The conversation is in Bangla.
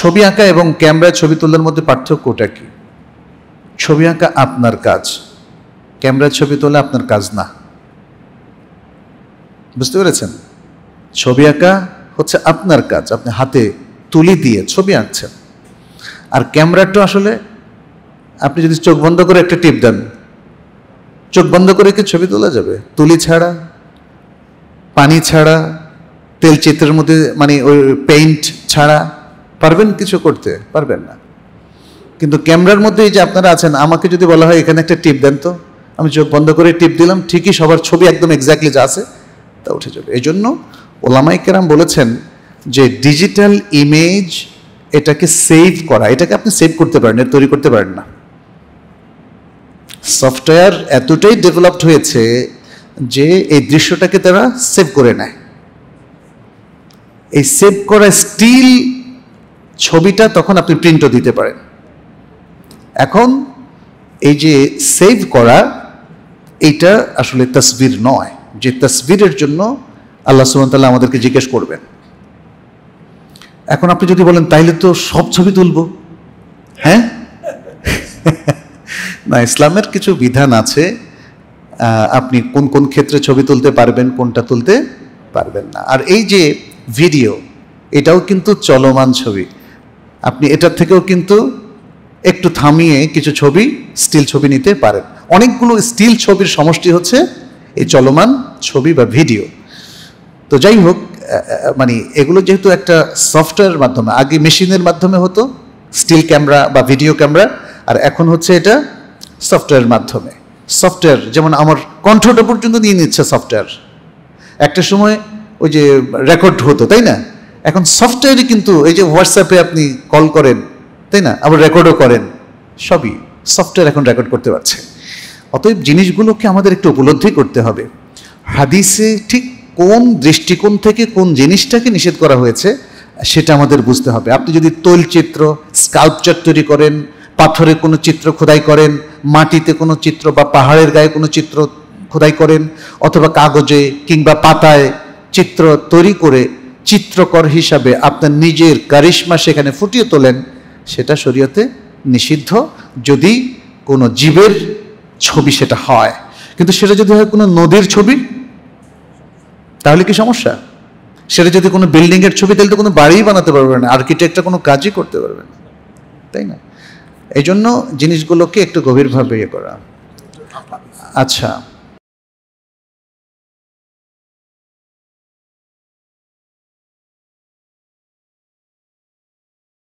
ছবি আঁকা এবং ক্যামেরায় ছবি তোলার মধ্যে পার্থক্যটা কি ছবি আঁকা আপনার কাজ ক্যামেরায় ছবি তোলা আপনার কাজ না বুঝতে পেরেছেন ছবি আঁকা হচ্ছে আপনার কাজ আপনি হাতে তুলি দিয়ে ছবি আঁকছেন আর ক্যামেরাটা আসলে আপনি যদি চোখ বন্ধ করে একটা টিপ দেন চোখ বন্ধ করে কি ছবি তোলা যাবে তুলি ছাড়া পানি ছাড়া তেল চিত্রের মধ্যে মানে ওই পেইন্ট ছাড়া পারবেন কিছু করতে পারবেন না কিন্তু ক্যামেরার মধ্যে এই যে আপনারা আছেন আমাকে যদি বলা হয় এখানে একটা টিপ দেন তো আমি চোখ বন্ধ করে টিপ দিলাম ঠিকই সবার ছবি একদম এক্স্যাক্টলি যা আছে তা উঠে যাবে এই জন্য ওলামাই কেরাম বলেছেন যে ডিজিটাল ইমেজ এটাকে সেভ করা এটাকে আপনি সেভ করতে পারেন তৈরি করতে পারেন না সফটওয়্যার এতটাই ডেভেলপড হয়েছে যে এই দৃশ্যটাকে তারা সেভ করে নেয় এই সেভ করা স্টিল ছবিটা তখন আপনি প্রিন্টও দিতে পারেন এখন এই যে সেভ করা এইটা আসলে তসবির নয় যে তসবিরের জন্য আল্লাহ সুমতাল্লাহ আমাদেরকে জিজ্ঞেস করবেন এখন আপনি যদি বলেন তাইলে তো সব ছবি তুলব হ্যাঁ না ইসলামের কিছু বিধান আছে আপনি কোন কোন ক্ষেত্রে ছবি তুলতে পারবেন কোনটা তুলতে পারবেন না আর এই যে ভিডিও এটাও কিন্তু চলমান ছবি আপনি এটার থেকেও কিন্তু একটু থামিয়ে কিছু ছবি স্টিল ছবি নিতে পারেন অনেকগুলো স্টিল ছবির সমষ্টি হচ্ছে এই চলমান ছবি বা ভিডিও তো যাই হোক মানে এগুলো যেহেতু একটা সফটওয়্যার মাধ্যমে আগে মেশিনের মাধ্যমে হতো স্টিল ক্যামেরা বা ভিডিও ক্যামেরা আর এখন হচ্ছে এটা সফটওয়্যারের মাধ্যমে সফটওয়্যার যেমন আমার কণ্ঠটা পর্যন্ত নিয়ে নিচ্ছে সফটওয়্যার একটা সময় ওই যে রেকর্ড হতো তাই না এখন সফটওয়্যারই কিন্তু এই যে হোয়াটসঅ্যাপে আপনি কল করেন তাই না আবার রেকর্ডও করেন সবই সফটওয়্যার এখন রেকর্ড করতে পারছে অতএব জিনিসগুলোকে আমাদের একটু উপলব্ধি করতে হবে হাদিসে ঠিক কোন দৃষ্টিকোণ থেকে কোন জিনিসটাকে নিষেধ করা হয়েছে সেটা আমাদের বুঝতে হবে আপনি যদি তৈলচিত্র স্কাল্পচার তৈরি করেন পাথরে কোনো চিত্র খোদাই করেন মাটিতে কোনো চিত্র বা পাহাড়ের গায়ে কোনো চিত্র খোদাই করেন অথবা কাগজে কিংবা পাতায় চিত্র তৈরি করে চিত্রকর হিসাবে আপনার নিজের কারিশ্মা সেখানে ফুটিয়ে তোলেন সেটা শরীয়তে নিষিদ্ধ যদি কোনো জীবের ছবি সেটা হয় কিন্তু সেটা যদি হয় কোনো নদীর ছবি তাহলে কি সমস্যা সেটা যদি কোনো বিল্ডিংয়ের ছবি তাহলে তো কোনো বাড়িই বানাতে পারবে না আর্কিটেক্টটা কোনো কাজই করতে পারবে না তাই না এই জন্য জিনিসগুলোকে একটু গভীরভাবে ইয়ে করা আচ্ছা